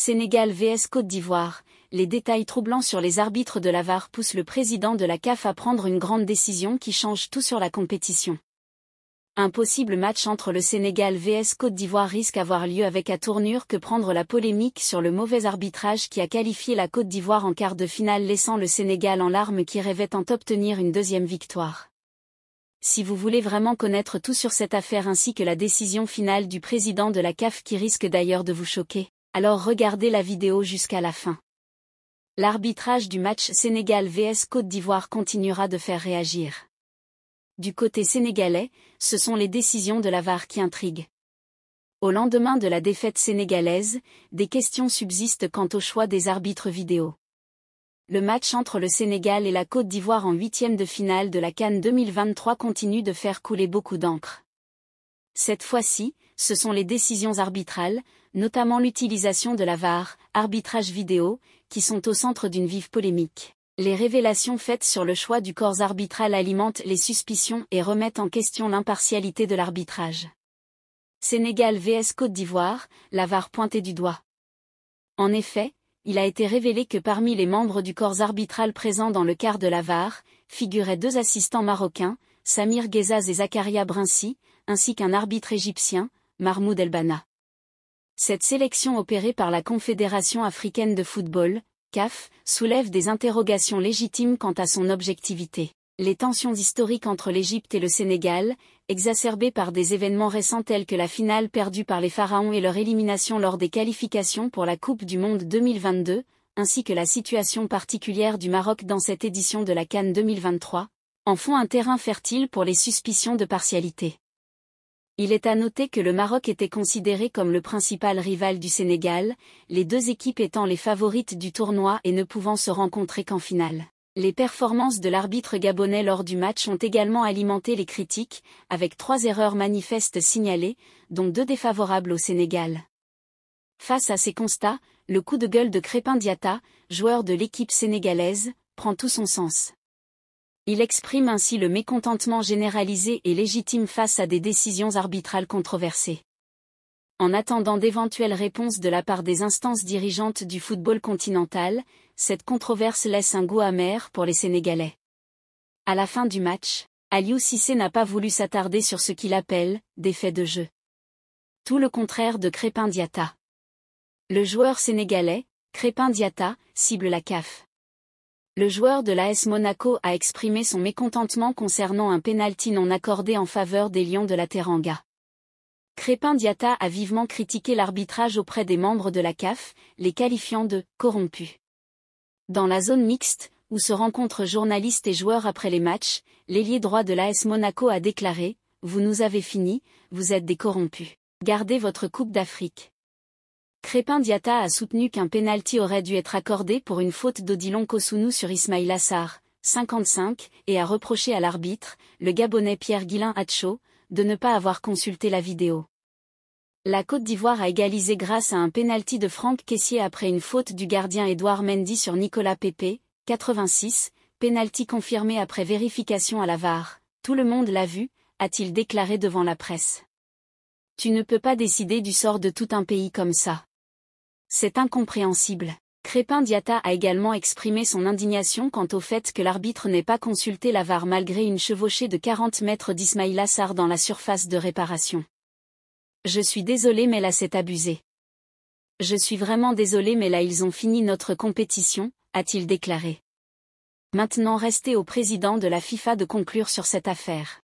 Sénégal vs Côte d'Ivoire, les détails troublants sur les arbitres de la VAR poussent le président de la CAF à prendre une grande décision qui change tout sur la compétition. Un possible match entre le Sénégal vs Côte d'Ivoire risque avoir lieu avec à tournure que prendre la polémique sur le mauvais arbitrage qui a qualifié la Côte d'Ivoire en quart de finale laissant le Sénégal en larmes qui rêvait tant obtenir une deuxième victoire. Si vous voulez vraiment connaître tout sur cette affaire ainsi que la décision finale du président de la CAF qui risque d'ailleurs de vous choquer, alors regardez la vidéo jusqu'à la fin. L'arbitrage du match Sénégal vs Côte d'Ivoire continuera de faire réagir. Du côté sénégalais, ce sont les décisions de la VAR qui intriguent. Au lendemain de la défaite sénégalaise, des questions subsistent quant au choix des arbitres vidéo. Le match entre le Sénégal et la Côte d'Ivoire en huitième de finale de la Cannes 2023 continue de faire couler beaucoup d'encre. Cette fois-ci, ce sont les décisions arbitrales, notamment l'utilisation de la VAR, arbitrage vidéo, qui sont au centre d'une vive polémique. Les révélations faites sur le choix du corps arbitral alimentent les suspicions et remettent en question l'impartialité de l'arbitrage. Sénégal vs Côte d'Ivoire, la VAR pointée du doigt. En effet, il a été révélé que parmi les membres du corps arbitral présent dans le quart de la VAR, figuraient deux assistants marocains, Samir Ghezaz et Zakaria Brinsi, ainsi qu'un arbitre égyptien, Mahmoud Elbana. Cette sélection opérée par la Confédération africaine de football, CAF, soulève des interrogations légitimes quant à son objectivité. Les tensions historiques entre l'Égypte et le Sénégal, exacerbées par des événements récents tels que la finale perdue par les Pharaons et leur élimination lors des qualifications pour la Coupe du Monde 2022, ainsi que la situation particulière du Maroc dans cette édition de la Cannes 2023, en font un terrain fertile pour les suspicions de partialité. Il est à noter que le Maroc était considéré comme le principal rival du Sénégal, les deux équipes étant les favorites du tournoi et ne pouvant se rencontrer qu'en finale. Les performances de l'arbitre gabonais lors du match ont également alimenté les critiques, avec trois erreurs manifestes signalées, dont deux défavorables au Sénégal. Face à ces constats, le coup de gueule de Crépin Diata, joueur de l'équipe sénégalaise, prend tout son sens. Il exprime ainsi le mécontentement généralisé et légitime face à des décisions arbitrales controversées. En attendant d'éventuelles réponses de la part des instances dirigeantes du football continental, cette controverse laisse un goût amer pour les Sénégalais. À la fin du match, Aliou Sissé n'a pas voulu s'attarder sur ce qu'il appelle des faits de jeu. Tout le contraire de Crépin Diata. Le joueur sénégalais, Crépin Diata, cible la CAF le joueur de l'AS Monaco a exprimé son mécontentement concernant un pénalty non accordé en faveur des Lions de la Teranga. Crépin Diata a vivement critiqué l'arbitrage auprès des membres de la CAF, les qualifiant de « corrompus ». Dans la zone mixte, où se rencontrent journalistes et joueurs après les matchs, l'ailier droit de l'AS Monaco a déclaré « Vous nous avez fini, vous êtes des corrompus. Gardez votre Coupe d'Afrique. » Crépin Diata a soutenu qu'un pénalty aurait dû être accordé pour une faute d'Odilon Kosunou sur Ismail Assar, 55, et a reproché à l'arbitre, le Gabonais Pierre Guillain Hatcho, de ne pas avoir consulté la vidéo. La Côte d'Ivoire a égalisé grâce à un pénalty de Franck Caissier après une faute du gardien Édouard Mendy sur Nicolas Pépé, 86, pénalty confirmé après vérification à la VAR. Tout le monde l'a vu, a-t-il déclaré devant la presse. Tu ne peux pas décider du sort de tout un pays comme ça. C'est incompréhensible. Crépin Diata a également exprimé son indignation quant au fait que l'arbitre n'ait pas consulté la VAR malgré une chevauchée de 40 mètres d'Ismaïla Assar dans la surface de réparation. Je suis désolé mais là c'est abusé. Je suis vraiment désolé mais là ils ont fini notre compétition, a-t-il déclaré. Maintenant restez au président de la FIFA de conclure sur cette affaire.